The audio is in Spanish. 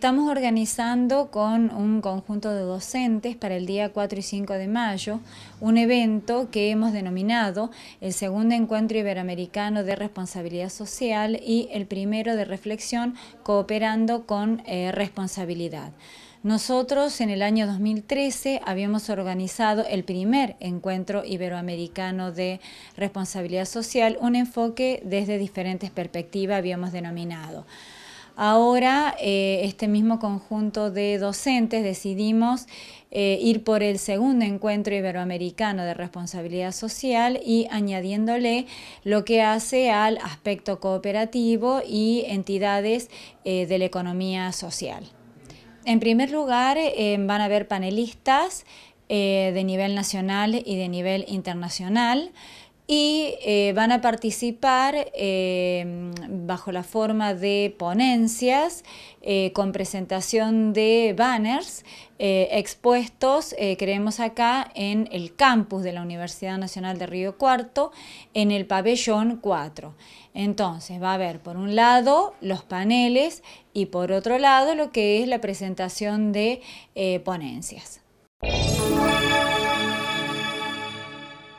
Estamos organizando con un conjunto de docentes para el día 4 y 5 de mayo un evento que hemos denominado el segundo encuentro iberoamericano de responsabilidad social y el primero de reflexión cooperando con eh, responsabilidad. Nosotros en el año 2013 habíamos organizado el primer encuentro iberoamericano de responsabilidad social, un enfoque desde diferentes perspectivas habíamos denominado. Ahora, eh, este mismo conjunto de docentes decidimos eh, ir por el segundo encuentro iberoamericano de responsabilidad social y añadiéndole lo que hace al aspecto cooperativo y entidades eh, de la economía social. En primer lugar, van a haber panelistas de nivel nacional y de nivel internacional y eh, van a participar eh, bajo la forma de ponencias eh, con presentación de banners expuestos, creemos acá, en el campus de la Universidad Nacional de Río Cuarto, en el pabellón 4. Entonces va a haber por un lado los paneles y por otro lado lo que es la presentación de ponencias.